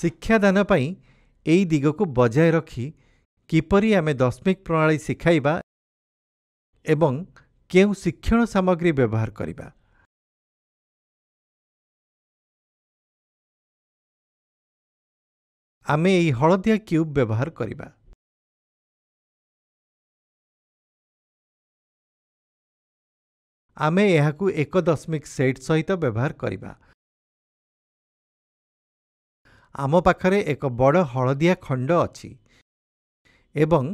ଶିକ୍ଷାଦାନ ପାଇଁ ଏଇ ଦିଗକୁ ବଜାୟ ରଖି କିପରି ଆମେ ଦଶମିକ ପ୍ରଣାଳୀ ଶିଖାଇବା ଏବଂ କେଉଁ ଶିକ୍ଷଣ ସାମଗ୍ରୀ ବ୍ୟବହାର କରିବା ଆମେ ଏହି ହଳଦିଆ କ୍ୟୁବ୍ ବ୍ୟବହାର କରିବା ଆମେ ଏହାକୁ ଏକ ଦଶମିକ ସେଟ୍ ସହିତ ବ୍ୟବହାର କରିବା ଆମ ପାଖରେ ଏକ ବଡ଼ ହଳଦିଆ ଖଣ୍ଡ ଅଛି ଏବଂ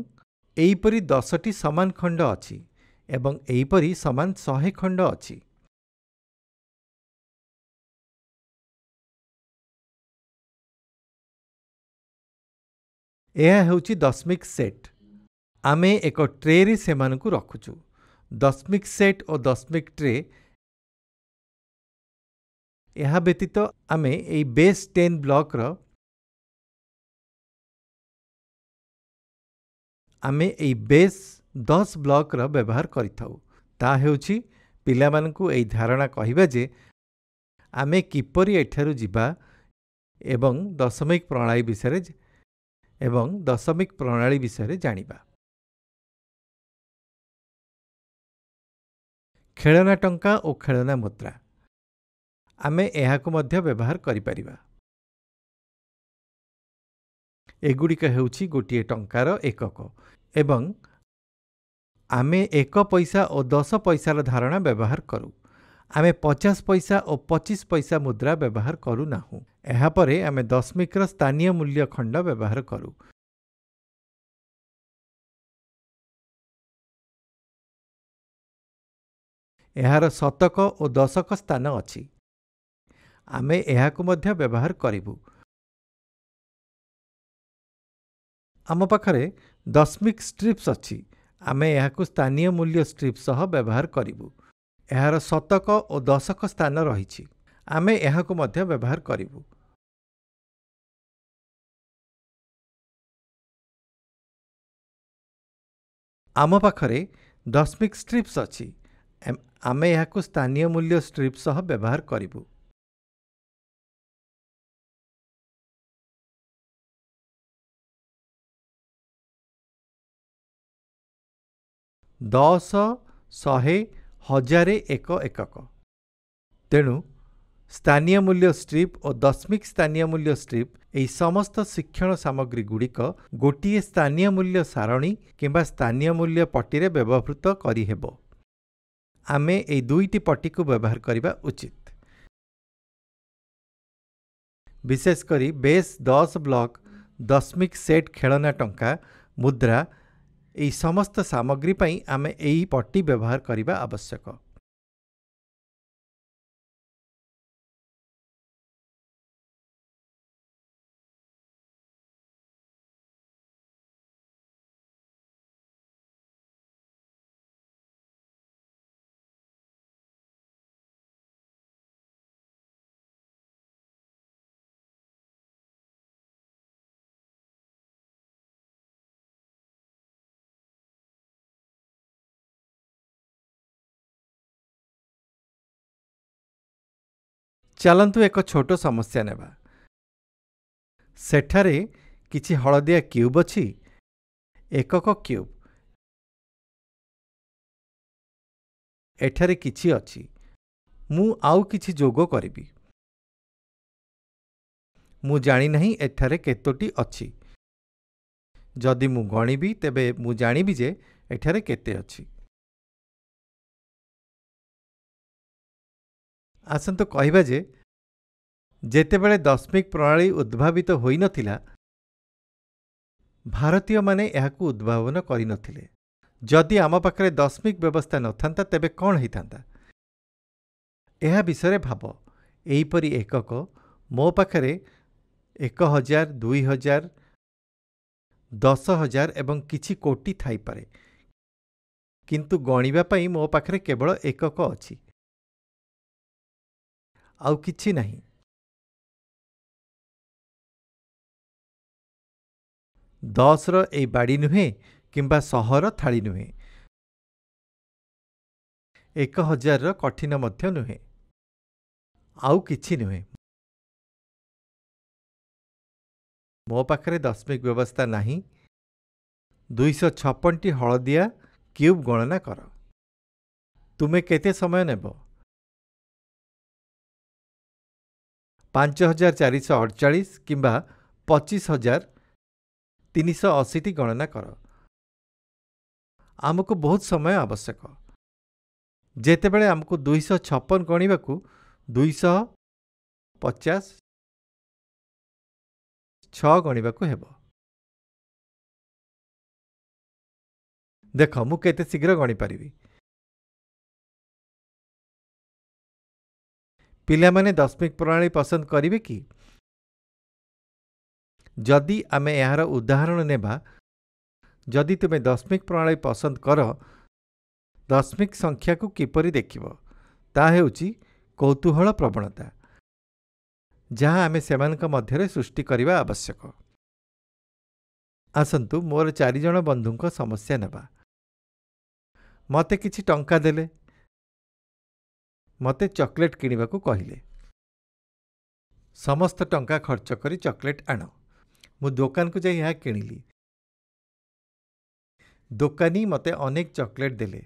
ଏହିପରି ଦଶଟି ସମାନ ଖଣ୍ଡ ଅଛି ଏବଂ ଏହିପରି ସମାନ ଶହେ ଖଣ୍ଡ ଅଛି ଏହା ହେଉଛି ଦଶମିକ ସେଟ୍ ଆମେ ଏକ ଟ୍ରେରେ ସେମାନଙ୍କୁ ରଖୁଛୁ ଦଶମିକ ସେଟ୍ ଓ ଦଶମିକ ଟ୍ରେ ଏହା ବ୍ୟତୀତ ଆମେ ଏହି ବେସ୍ ଟେନ୍ ବ୍ଲକ୍ର ଆମେ ଏହି ବେସ୍ ଦଶ ବ୍ଲକ୍ର ବ୍ୟବହାର କରିଥାଉ ତାହା ହେଉଛି ପିଲାମାନଙ୍କୁ ଏହି ଧାରଣା କହିବା ଯେ ଆମେ କିପରି ଏଠାରୁ ଯିବା ଏବଂ ଦଶମିକ ପ୍ରଣାଳୀ ବିଷୟରେ ଏବଂ ଦଶମିକ ପ୍ରଣାଳୀ ବିଷୟରେ ଜାଣିବା ଖେଳନା ଟଙ୍କା ଓ ଖେଳନା ମୁଦ୍ରା ଆମେ ଏହାକୁ ମଧ୍ୟ ବ୍ୟବହାର କରିପାରିବା ଏଗୁଡ଼ିକ ହେଉଛି ଗୋଟିଏ ଟଙ୍କାର ଏକକ ଏବଂ ଆମେ ଏକ ପଇସା ଓ ଦଶ ପଇସାର ଧାରଣା ବ୍ୟବହାର କରୁ ଆମେ ପଚାଶ ପଇସା ଓ ପଚିଶ ପଇସା ମୁଦ୍ରା ବ୍ୟବହାର କରୁନାହୁଁ ଏହାପରେ ଆମେ ଦଶମିକର ସ୍ଥାନୀୟ ମୂଲ୍ୟ ଖଣ୍ଡ ବ୍ୟବହାର କରୁ ଏହାର ଶତକ ଓ ଦଶକ ସ୍ଥାନ ଅଛି ଆମେ ଏହାକୁ ମଧ୍ୟ ବ୍ୟବହାର କରିବୁ ଆମ ପାଖରେ ଦଶମିକ ଷ୍ଟ୍ରିପ୍ସ ଅଛି ଆମେ ଏହାକୁ ସ୍ଥାନୀୟ ମୂଲ୍ୟ ଷ୍ଟ୍ରିପ୍ ସହ ବ୍ୟବହାର କରିବୁ ଏହାର ଶତକ ଓ ଦଶକ ସ୍ଥାନ ରହିଛି ଆମେ ଏହାକୁ ମଧ୍ୟ ବ୍ୟବହାର କରିବୁ ଆମ ପାଖରେ ଦଶମିକ ଷ୍ଟ୍ରିପ୍ସ ଅଛି ଆମେ ଏହାକୁ ସ୍ଥାନୀୟ ମୂଲ୍ୟ ଷ୍ଟ୍ରିପ୍ ସହ ବ୍ୟବହାର କରିବୁ ଦଶ ଶହେ ହଜାରେ ଏକ ଏକକ ତେଣୁ ସ୍ଥାନୀୟ ମୂଲ୍ୟ ଷ୍ଟ୍ରିପ୍ ଓ ଦଶମିକ ସ୍ଥାନୀୟ ମୂଲ୍ୟ ଷ୍ଟ୍ରିପ୍ ଏହି ସମସ୍ତ ଶିକ୍ଷଣ ସାମଗ୍ରୀଗୁଡ଼ିକ ଗୋଟିଏ ସ୍ଥାନୀୟ ମୂଲ୍ୟ ସାରଣୀ କିମ୍ବା ସ୍ଥାନୀୟ ମୂଲ୍ୟ ପଟିରେ ବ୍ୟବହୃତ କରିହେବ ଆମେ ଏହି ଦୁଇଟି ପଟିକୁ ବ୍ୟବହାର କରିବା ଉଚିତ ବିଶେଷ କରି ବେଶ୍ ଦଶ ବ୍ଲକ୍ ଦଶମିକ ସେଟ୍ ଖେଳନା ଟଙ୍କା ମୁଦ୍ରା ଏହି ସମସ୍ତ ସାମଗ୍ରୀ ପାଇଁ ଆମେ ଏହି ପଟି ବ୍ୟବହାର କରିବା ଆବଶ୍ୟକ ଚାଲନ୍ତୁ ଏକ ଛୋଟ ସମସ୍ୟା ନେବା ସେଠାରେ କିଛି ହଳଦିଆ କ୍ୟୁବ୍ ଅଛି ଏକକ କ୍ୟୁବ୍ ଏଠାରେ କିଛି ଅଛି ମୁଁ ଆଉ କିଛି ଯୋଗ କରିବି ମୁଁ ଜାଣିନାହିଁ ଏଠାରେ କେତୋଟି ଅଛି ଯଦି ମୁଁ ଗଣିବି ତେବେ ମୁଁ ଜାଣିବି ଯେ ଏଠାରେ କେତେ ଅଛି ଆସନ୍ତୁ କହିବା ଯେ ଯେତେବେଳେ ଦଶମିକ ପ୍ରଣାଳୀ ଉଦ୍ଭାବିତ ହୋଇନଥିଲା ଭାରତୀୟମାନେ ଏହାକୁ ଉଦ୍ଭାବନ କରିନଥିଲେ ଯଦି ଆମ ପାଖରେ ଦଶମିକ ବ୍ୟବସ୍ଥା ନଥାନ୍ତା ତେବେ କ'ଣ ହୋଇଥାନ୍ତା ଏହା ବିଷୟରେ ଭାବ ଏହିପରି ଏକକ ମୋ ପାଖରେ ଏକ ହଜାର ଦୁଇ ହଜାର ଦଶ ହଜାର ଏବଂ କିଛି କୋଟି ଥାଇପାରେ କିନ୍ତୁ ଗଣିବା ପାଇଁ ମୋ ପାଖରେ କେବଳ ଏକକ ଅଛି ଆଉ କିଛି ନାହିଁ ଦଶର ଏଇ ବାଡ଼ି ନୁହେଁ କିମ୍ବା ସହର ଥାଳି ନୁହେଁ ଏକ ହଜାରର କଠିନ ମଧ୍ୟ ନୁହେଁ ଆଉ କିଛି ନୁହେଁ ମୋ ପାଖରେ ଦଶମିକ ବ୍ୟବସ୍ଥା ନାହିଁ ଦୁଇଶହ ଛପନଟି ହଳଦିଆ କ୍ୟୁବ୍ ଗଣନା କର ତୁମେ କେତେ ସମୟ ନେବ ପାଞ୍ଚ ହଜାର ଚାରିଶହ ଅଡ଼ଚାଳିଶ କିମ୍ବା ପଚିଶ ହଜାର ତିନିଶହ ଅଶୀଟି ଗଣନା କର ଆମକୁ ବହୁତ ସମୟ ଆବଶ୍ୟକ ଯେତେବେଳେ ଆମକୁ ଦୁଇଶହ ଛପନ ଗଣିବାକୁ ଦୁଇଶହ ପଚାଶ ଛଅ ଗଣିବାକୁ ହେବ ଦେଖ ମୁଁ କେତେ ଶୀଘ୍ର ଗଣିପାରିବି ପିଲାମାନେ ଦଶମିକ ପ୍ରଣାଳୀ ପସନ୍ଦ କରିବେ କି ଯଦି ଆମେ ଏହାର ଉଦାହରଣ ନେବା ଯଦି ତୁମେ ଦଶମିକ ପ୍ରଣାଳୀ ପସନ୍ଦ କର ଦଶମିକ ସଂଖ୍ୟାକୁ କିପରି ଦେଖିବ ତାହା ହେଉଛି କୌତୁହଳ ପ୍ରବଣତା ଯାହା ଆମେ ସେମାନଙ୍କ ମଧ୍ୟରେ ସୃଷ୍ଟି କରିବା ଆବଶ୍ୟକ ଆସନ୍ତୁ ମୋର ଚାରିଜଣ ବନ୍ଧୁଙ୍କ ସମସ୍ୟା ନେବା ମୋତେ କିଛି ଟଙ୍କା ଦେଲେ ମୋତେ ଚକୋଲେଟ୍ କିଣିବାକୁ କହିଲେ ସମସ୍ତ ଟଙ୍କା ଖର୍ଚ୍ଚ କରି ଚକୋଲେଟ୍ ଆଣ ମୁଁ ଦୋକାନକୁ ଯାଇ ଏହା କିଣିଲି ଦୋକାନୀ ମୋତେ ଅନେକ ଚକୋଲେଟ୍ ଦେଲେ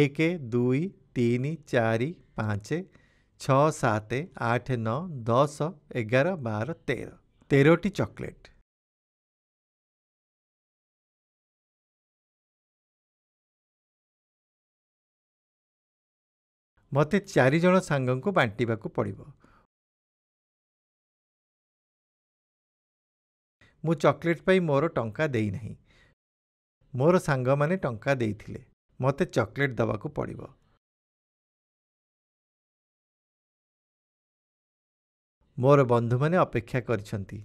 ଏକ ଦୁଇ ତିନି ଚାରି ପାଞ୍ଚ ଛଅ ସାତ ଆଠ ନଅ ଦଶ ଏଗାର ବାର ତେର ତେରଟି ଚକୋଲେଟ୍ ମୋତେ ଚାରିଜଣ ସାଙ୍ଗଙ୍କୁ ବାଣ୍ଟିବାକୁ ପଡ଼ିବ ମୁଁ ଚକୋଲେଟ୍ ପାଇଁ ମୋର ଟଙ୍କା ଦେଇନାହିଁ ମୋର ସାଙ୍ଗମାନେ ଟଙ୍କା ଦେଇଥିଲେ ମୋତେ ଚକୋଲେଟ୍ ଦେବାକୁ ପଡ଼ିବ ମୋର ବନ୍ଧୁମାନେ ଅପେକ୍ଷା କରିଛନ୍ତି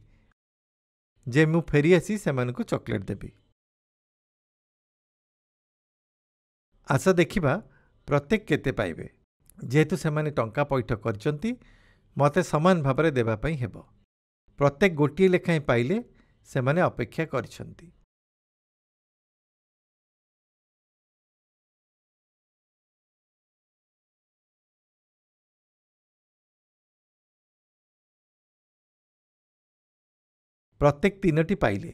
ଯେ ମୁଁ ଫେରିଆସି ସେମାନଙ୍କୁ ଚକୋଲେଟ୍ ଦେବି ଆଶା ଦେଖିବା ପ୍ରତ୍ୟେକ କେତେ ପାଇବେ ଯେହେତୁ ସେମାନେ ଟଙ୍କା ପଇଠ କରିଛନ୍ତି ମୋତେ ସମାନ ଭାବରେ ଦେବା ପାଇଁ ହେବ ପ୍ରତ୍ୟେକ ଗୋଟିଏ ଲେଖାଏଁ ପାଇଲେ ସେମାନେ ଅପେକ୍ଷା କରିଛନ୍ତି ପ୍ରତ୍ୟେକ ତିନୋଟି ପାଇଲେ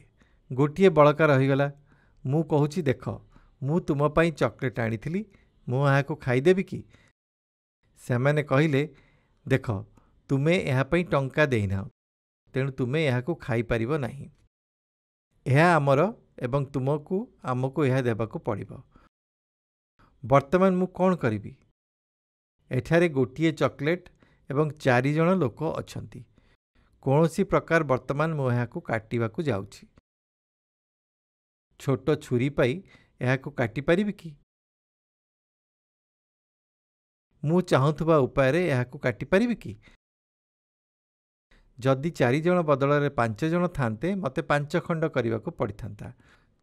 ଗୋଟିଏ ବଳକା ରହିଗଲା ମୁଁ କହୁଛି ଦେଖ ମୁଁ ତୁମ ପାଇଁ ଚକୋଲେଟ୍ ଆଣିଥିଲି ମୁଁ ଏହାକୁ ଖାଇଦେବି କି ସେମାନେ କହିଲେ ଦେଖ ତୁମେ ଏହା ପାଇଁ ଟଙ୍କା ଦେଇନାହ ତେଣୁ ତୁମେ ଏହାକୁ ଖାଇପାରିବ ନାହିଁ ଏହା ଆମର ଏବଂ ତୁମକୁ ଆମକୁ ଏହା ଦେବାକୁ ପଡ଼ିବ ବର୍ତ୍ତମାନ ମୁଁ କ'ଣ କରିବି ଏଠାରେ ଗୋଟିଏ ଚକୋଲେଟ୍ ଏବଂ ଚାରିଜଣ ଲୋକ ଅଛନ୍ତି କୌଣସି ପ୍ରକାର ବର୍ତ୍ତମାନ ମୁଁ ଏହାକୁ କାଟିବାକୁ ଯାଉଛି ଛୋଟ ଛୁରୀ ପାଇ ଏହାକୁ କାଟିପାରିବି କି ମୁଁ ଚାହୁଁଥିବା ଉପାୟରେ ଏହାକୁ କାଟିପାରିବି କି ଯଦି ଚାରିଜଣ ବଦଳରେ ପାଞ୍ଚ ଜଣ ଥାନ୍ତେ ମୋତେ ପାଞ୍ଚ ଖଣ୍ଡ କରିବାକୁ ପଡ଼ିଥାନ୍ତା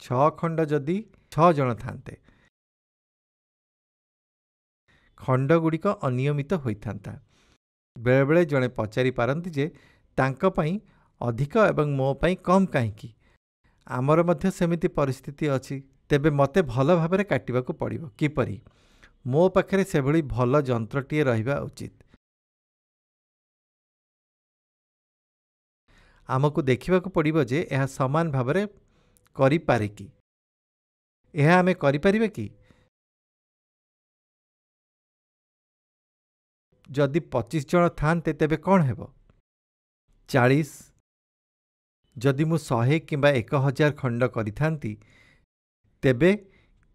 ଛଅ ଖଣ୍ଡ ଯଦି ଛଅ ଜଣ ଥାନ୍ତେ ଖଣ୍ଡଗୁଡ଼ିକ ଅନିୟମିତ ହୋଇଥାନ୍ତା ବେଳେବେଳେ ଜଣେ ପଚାରିପାରନ୍ତି ଯେ ତାଙ୍କ ପାଇଁ ଅଧିକ ଏବଂ ମୋ ପାଇଁ କମ୍ କାହିଁକି ଆମର ମଧ୍ୟ ସେମିତି ପରିସ୍ଥିତି ଅଛି ତେବେ ମୋତେ ଭଲ ଭାବରେ କାଟିବାକୁ ପଡ଼ିବ କିପରି ମୋ ପାଖରେ ସେଭଳି ଭଲ ଯନ୍ତ୍ରଟିଏ ରହିବା ଉଚିତ ଆମକୁ ଦେଖିବାକୁ ପଡ଼ିବ ଯେ ଏହା ସମାନ ଭାବରେ କରିପାରେ କି ଏହା ଆମେ କରିପାରିବା କି ଯଦି ପଚିଶ ଜଣ ଥାଆନ୍ତେ ତେବେ କ'ଣ ହେବ ଚାଳିଶ ଯଦି ମୁଁ ଶହେ କିମ୍ବା ଏକ ହଜାର ଖଣ୍ଡ କରିଥାନ୍ତି ତେବେ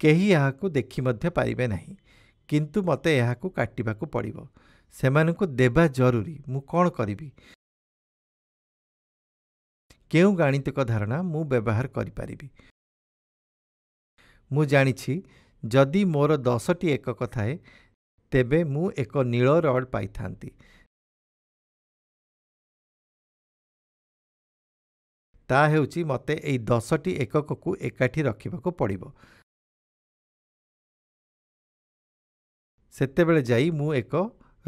କେହି ଏହାକୁ ଦେଖି ମଧ୍ୟ ପାରିବେ ନାହିଁ କିନ୍ତୁ ମୋତେ ଏହାକୁ କାଟିବାକୁ ପଡ଼ିବ ସେମାନଙ୍କୁ ଦେବା ଜରୁରୀ ମୁଁ କ'ଣ କରିବି କେଉଁ ଗାଣିତିକ ଧାରଣା ମୁଁ ବ୍ୟବହାର କରିପାରିବି ମୁଁ ଜାଣିଛି ଯଦି ମୋର ଦଶଟି ଏକକ ଥାଏ ତେବେ ମୁଁ ଏକ ନୀଳ ରଡ଼୍ ପାଇଥାନ୍ତି ତାହା ହେଉଛି ମୋତେ ଏହି ଦଶଟି ଏକକକୁ ଏକାଠି ରଖିବାକୁ ପଡ଼ିବ ସେତେବେଳେ ଯାଇ ମୁଁ ଏକ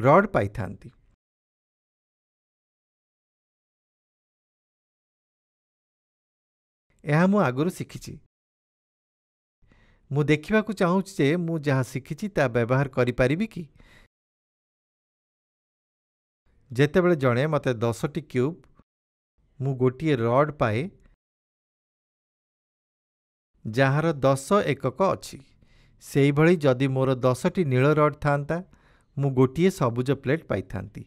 ରଡ଼୍ ପାଇଥାନ୍ତି ଏହା ମୁଁ ଆଗରୁ ଶିଖିଛି ମୁଁ ଦେଖିବାକୁ ଚାହୁଁଛି ଯେ ମୁଁ ଯାହା ଶିଖିଛି ତାହା ବ୍ୟବହାର କରିପାରିବି କି ଯେତେବେଳେ ଜଣେ ମୋତେ ଦଶଟି କ୍ୟୁବ୍ ମୁଁ ଗୋଟିଏ ରଡ଼୍ ପାଏ ଯାହାର ଦଶ ଏକକ ଅଛି ସେହିଭଳି ଯଦି ମୋର ଦଶଟି ନୀଳ ରଡ୍ ଥାଆନ୍ତା ମୁଁ ଗୋଟିଏ ସବୁଜ ପ୍ଲେଟ୍ ପାଇଥାନ୍ତି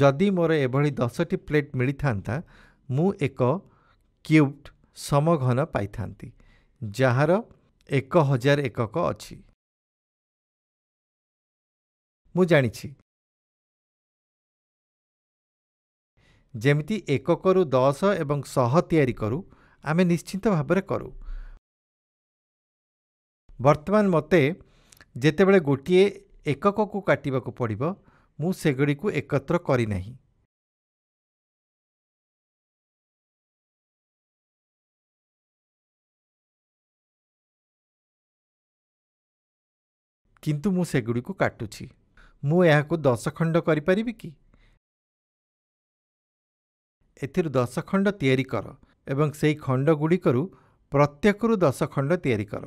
ଯଦି ମୋର ଏଭଳି ଦଶଟି ପ୍ଲେଟ୍ ମିଳିଥାନ୍ତା ମୁଁ ଏକ କ୍ୟୁବ୍ଡ ସମଘନ ପାଇଥାନ୍ତି ଯାହାର ଏକ ହଜାର ଏକକ ଅଛି ମୁଁ ଜାଣିଛି ଯେମିତି ଏକକରୁ ଦଶ ଏବଂ ଶହ ତିଆରି କରୁ ଆମେ ନିଶ୍ଚିତ ଭାବରେ କରୁ ବର୍ତ୍ତମାନ ମୋତେ ଯେତେବେଳେ ଗୋଟିଏ ଏକକକୁ କାଟିବାକୁ ପଡ଼ିବ ମୁଁ ସେଗୁଡ଼ିକୁ ଏକତ୍ର କରିନାହିଁ କିନ୍ତୁ ମୁଁ ସେଗୁଡ଼ିକୁ କାଟୁଛି ମୁଁ ଏହାକୁ ଦଶ ଖଣ୍ଡ କରିପାରିବି କି ଏଥିରୁ ଦଶ ଖଣ୍ଡ ତିଆରି କର ଏବଂ ସେହି ଖଣ୍ଡ ଗୁଡ଼ିକରୁ ପ୍ରତ୍ୟେକରୁ ଦଶ ଖଣ୍ଡ ତିଆରି କର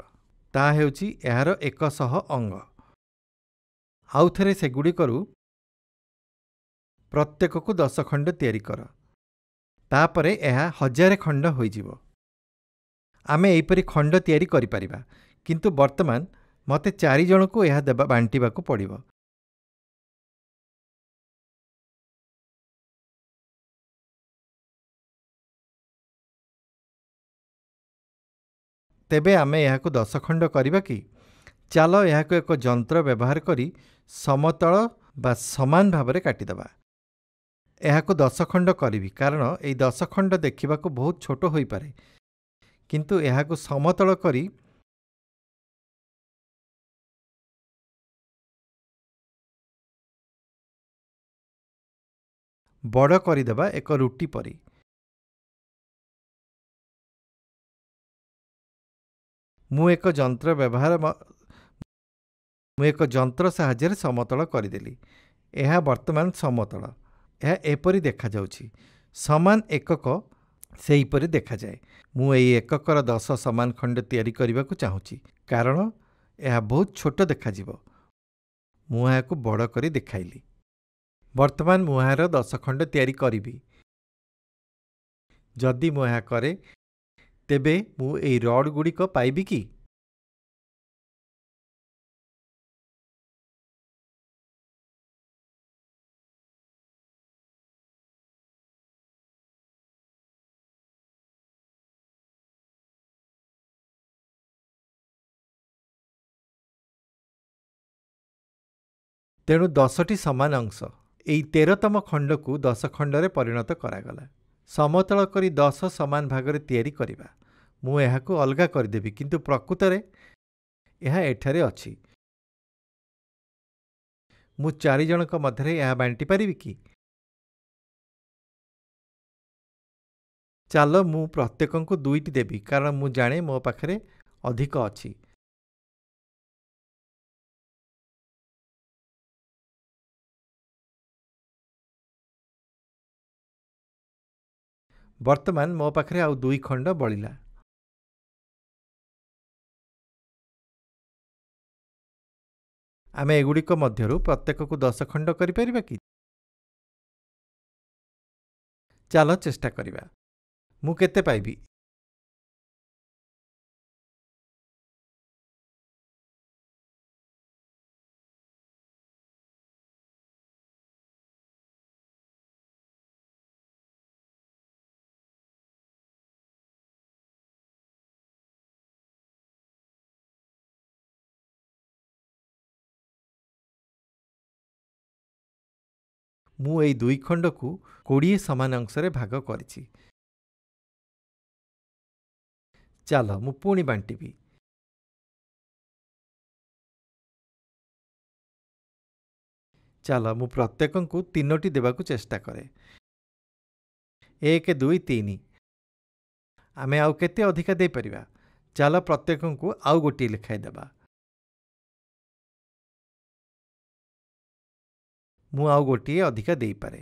ତାହା ହେଉଛି ଏହାର ଏକ ଶହ ଅଙ୍ଗ ଆଉଥରେ ସେଗୁଡ଼ିକରୁ ପ୍ରତ୍ୟେକକୁ ଦଶ ଖଣ୍ଡ ତିଆରି କର ତାପରେ ଏହା ହଜାରେ ଖଣ୍ଡ ହୋଇଯିବ ଆମେ ଏହିପରି ଖଣ୍ଡ ତିଆରି କରିପାରିବା କିନ୍ତୁ ବର୍ତ୍ତମାନ ମୋତେ ଚାରିଜଣଙ୍କୁ ଏହା ଦେବା ବାଣ୍ଟିବାକୁ ପଡ଼ିବ ତେବେ ଆମେ ଏହାକୁ ଦଶ ଖଣ୍ଡ କରିବା କି ଚାଲ ଏହାକୁ ଏକ ଯନ୍ତ୍ର ବ୍ୟବହାର କରି ସମତଳ ବା ସମାନ ଭାବରେ କାଟିଦେବା ଏହାକୁ ଦଶଖଣ୍ଡ କରିବି କାରଣ ଏହି ଦଶଖଣ୍ଡ ଦେଖିବାକୁ ବହୁତ ଛୋଟ ହୋଇପାରେ କିନ୍ତୁ ଏହାକୁ ସମତଳ କରି ବଡ଼ କରିଦେବା ଏକ ରୁଟି ପରି ମୁଁ ଏକ ଯନ୍ତ୍ର ବ୍ୟବହାର ମୁଁ ଏକ ଯନ୍ତ୍ର ସାହାଯ୍ୟରେ ସମତଳ କରିଦେଲି ଏହା ବର୍ତ୍ତମାନ ସମତଳ ଏହା ଏପରି ଦେଖାଯାଉଛି ସମାନ ଏକକ ସେହିପରି ଦେଖାଯାଏ ମୁଁ ଏହି ଏକକର ଦଶ ସମାନ ଖଣ୍ଡ ତିଆରି କରିବାକୁ ଚାହୁଁଛି କାରଣ ଏହା ବହୁତ ଛୋଟ ଦେଖାଯିବ ମୁଁ ଏହାକୁ ବଡ଼ କରି ଦେଖାଇଲି ବର୍ତ୍ତମାନ ମୁଁ ଏହାର ଦଶ ଖଣ୍ଡ ତିଆରି କରିବି ଯଦି ମୁଁ ଏହା କରେ ତେବେ ମୁଁ ଏହି ରଡ୍ଗୁଡ଼ିକ ପାଇବି କି ତେଣୁ ଦଶଟି ସମାନ ଅଂଶ ଏହି ତେରତମ ଖଣ୍ଡକୁ ଦଶ ଖଣ୍ଡରେ ପରିଣତ କରାଗଲା ସମତଳ କରି ଦଶ ସମାନ ଭାଗରେ ତିଆରି କରିବା ମୁଁ ଏହାକୁ ଅଲଗା କରିଦେବି କିନ୍ତୁ ପ୍ରକୃତରେ ଏହା ଏଠାରେ ଅଛି ମୁଁ ଚାରିଜଣଙ୍କ ମଧ୍ୟରେ ଏହା ବାଣ୍ଟି ପାରିବି କି ଚାଲ ମୁଁ ପ୍ରତ୍ୟେକଙ୍କୁ ଦୁଇଟି ଦେବି କାରଣ ମୁଁ ଜାଣେ ମୋ ପାଖରେ ଅଧିକ ଅଛି ବର୍ତ୍ତମାନ ମୋ ପାଖରେ ଆଉ ଦୁଇ ଖଣ୍ଡ ବଳିଲା ଆମେ ଏଗୁଡ଼ିକ ମଧ୍ୟରୁ ପ୍ରତ୍ୟେକକୁ ଦଶ ଖଣ୍ଡ କରିପାରିବା କି ଚାଲ ଚେଷ୍ଟା କରିବା ମୁଁ କେତେ ପାଇବି ମୁଁ ଏହି ଦୁଇ ଖଣ୍ଡକୁ କୋଡ଼ିଏ ସମାନ ଅଂଶରେ ଭାଗ କରିଛି ଚାଲ ମୁଁ ପୁଣି ବାଣ୍ଟିବି ଚାଲ ମୁଁ ପ୍ରତ୍ୟେକଙ୍କୁ ତିନୋଟି ଦେବାକୁ ଚେଷ୍ଟା କରେ ଏକ ଦୁଇ ତିନି ଆମେ ଆଉ କେତେ ଅଧିକା ଦେଇପାରିବା ଚାଲ ପ୍ରତ୍ୟେକଙ୍କୁ ଆଉ ଗୋଟିଏ ଲେଖାଇଦେବା ମୁଁ ଆଉ ଗୋଟିଏ ଅଧିକା ଦେଇପାରେ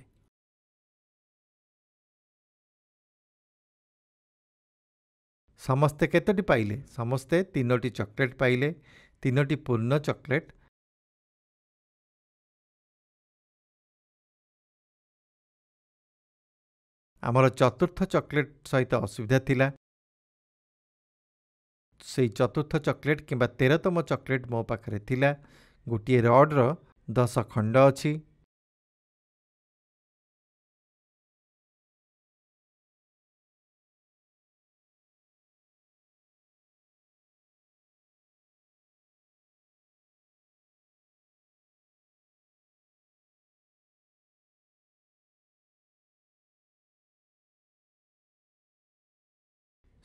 ସମସ୍ତେ କେତୋଟି ପାଇଲେ ସମସ୍ତେ ତିନୋଟି ଚକୋଲେଟ୍ ପାଇଲେ ତିନୋଟି ପୂର୍ଣ୍ଣ ଚକୋଲେଟ୍ ଆମର ଚତୁର୍ଥ ଚକୋଲେଟ୍ ସହିତ ଅସୁବିଧା ଥିଲା ସେଇ ଚତୁର୍ଥ ଚକୋଲେଟ୍ କିମ୍ବା ତେରତମ ଚକୋଲେଟ୍ ମୋ ପାଖରେ ଥିଲା ଗୋଟିଏ ରଡ଼୍ର ଦଶ ଖଣ୍ଡ ଅଛି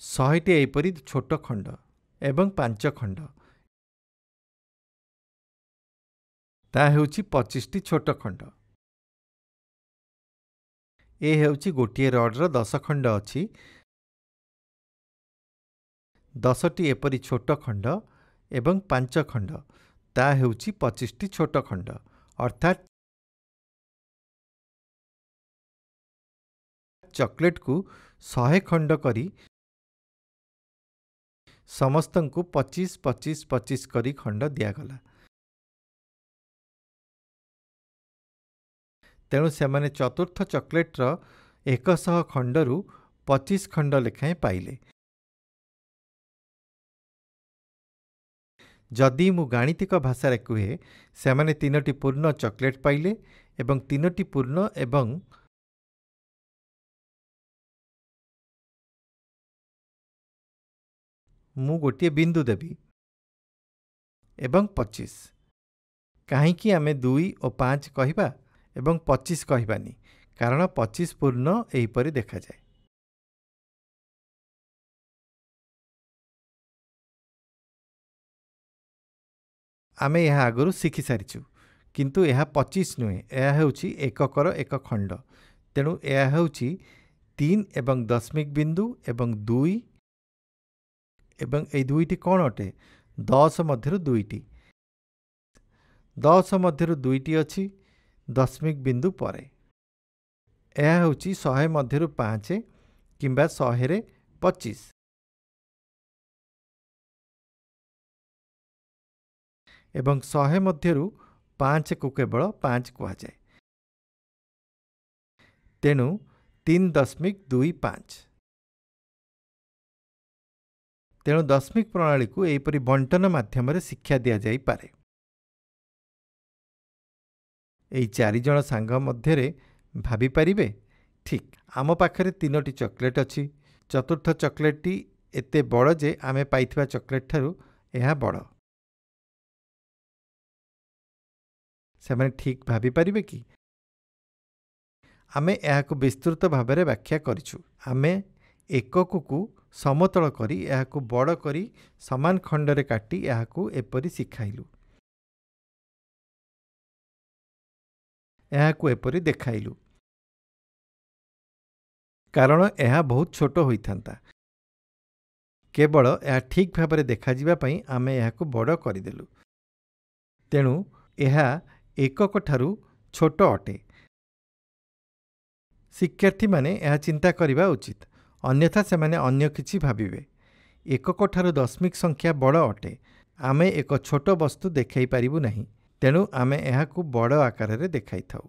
ଶହେଟି ଏହିପରି ଛୋଟ ଖଣ୍ଡ ଏବଂ ପାଞ୍ଚ ଖଣ୍ଡ ତାହା ହେଉଛି ପଚିଶଟି ଛୋଟ ଖଣ୍ଡ ଏ ହେଉଛି ଗୋଟିଏ ରଡ଼ର ଦଶ ଖଣ୍ଡ ଅଛି ଦଶଟି ଏପରି ଛୋଟ ଖଣ୍ଡ ଏବଂ ପାଞ୍ଚ ଖଣ୍ଡ ତାହା ହେଉଛି ପଚିଶଟି ଛୋଟ ଖଣ୍ଡ ଅର୍ଥାତ୍ ଚକୋଲେଟ୍କୁ ଶହେ ଖଣ୍ଡ କରି ସମସ୍ତଙ୍କୁ ପଚିଶ ପଚିଶ ପଚିଶ କରି ଖଣ୍ଡ ଦିଆଗଲା ତେଣୁ ସେମାନେ ଚତୁର୍ଥ ଚକୋଲେଟ୍ର ଏକଶହ ଖଣ୍ଡରୁ ପଚିଶ ଖଣ୍ଡ ଲେଖାଏଁ ପାଇଲେ ଯଦି ମୁଁ ଗାଣିତିକ ଭାଷାରେ କୁହେ ସେମାନେ ତିନୋଟି ପୂର୍ଣ୍ଣ ଚକୋଲେଟ୍ ପାଇଲେ ଏବଂ ତିନୋଟି ପୂର୍ଣ୍ଣ ଏବଂ ମୁଁ ଗୋଟିଏ ବିନ୍ଦୁ ଦେବି ଏବଂ ପଚିଶ କାହିଁକି ଆମେ ଦୁଇ ଓ ପାଞ୍ଚ କହିବା ଏବଂ ପଚିଶ କହିବାନି କାରଣ ପଚିଶ ପୂର୍ଣ୍ଣ ଏହିପରି ଦେଖାଯାଏ ଆମେ ଏହା ଆଗରୁ ଶିଖିସାରିଛୁ କିନ୍ତୁ ଏହା ପଚିଶ ନୁହେଁ ଏହା ହେଉଛି ଏକକର ଏକ ଖଣ୍ଡ ତେଣୁ ଏହା ହେଉଛି ତିନି ଏବଂ ଦଶମିକ ବିନ୍ଦୁ ଏବଂ ଦୁଇ ଏବଂ ଏହି ଦୁଇଟି କ'ଣ ଅଟେ ଦଶ ମଧ୍ୟରୁ ଦୁଇଟି ଦଶ ମଧ୍ୟରୁ ଦୁଇଟି ଅଛି ଦଶମିକ ବିନ୍ଦୁ ପରେ ଏହା ହେଉଛି ଶହେ ମଧ୍ୟରୁ ପାଞ୍ଚ କିମ୍ବା ଶହେରେ ପଚିଶ ଏବଂ ଶହେ ମଧ୍ୟରୁ ପାଞ୍ଚକୁ କେବଳ ପାଞ୍ଚ କୁହାଯାଏ ତେଣୁ ତିନି ଦଶମିକ ଦୁଇ ପାଞ୍ଚ ତେଣୁ ଦଶମିକ ପ୍ରଣାଳୀକୁ ଏହିପରି ବଣ୍ଟନ ମାଧ୍ୟମରେ ଶିକ୍ଷା ଦିଆଯାଇପାରେ ଏହି ଚାରିଜଣ ସାଙ୍ଗ ମଧ୍ୟରେ ଭାବିପାରିବେ ଠିକ୍ ଆମ ପାଖରେ ତିନୋଟି ଚକୋଲେଟ୍ ଅଛି ଚତୁର୍ଥ ଚକୋଲେଟ୍ଟି ଏତେ ବଡ଼ ଯେ ଆମେ ପାଇଥିବା ଚକୋଲେଟ୍ଠାରୁ ଏହା ବଡ଼ ସେମାନେ ଠିକ୍ ଭାବିପାରିବେ କି ଆମେ ଏହାକୁ ବିସ୍ତୃତ ଭାବରେ ବ୍ୟାଖ୍ୟା କରିଛୁ ଆମେ ଏକକକୁ ସମତଳ କରି ଏହାକୁ ବଡ଼ କରି ସମାନ ଖଣ୍ଡରେ କାଟି ଏହାକୁ ଏପରି ଶିଖାଇଲୁ ଏହାକୁ ଏପରି ଦେଖାଇଲୁ କାରଣ ଏହା ବହୁତ ଛୋଟ ହୋଇଥାନ୍ତା କେବଳ ଏହା ଠିକ୍ ଭାବରେ ଦେଖାଯିବା ପାଇଁ ଆମେ ଏହାକୁ ବଡ଼ କରିଦେଲୁ ତେଣୁ ଏହା ଏକକଠାରୁ ଛୋଟ ଅଟେ ଶିକ୍ଷାର୍ଥୀମାନେ ଏହା ଚିନ୍ତା କରିବା ଉଚିତ ଅନ୍ୟଥା ସେମାନେ ଅନ୍ୟ କିଛି ଭାବିବେ ଏକକଠାରୁ ଦଶମିକ ସଂଖ୍ୟା ବଡ଼ ଅଟେ ଆମେ ଏକ ଛୋଟ ବସ୍ତୁ ଦେଖାଇ ପାରିବୁ ନାହିଁ ତେଣୁ ଆମେ ଏହାକୁ ବଡ଼ ଆକାରରେ ଦେଖାଇଥାଉ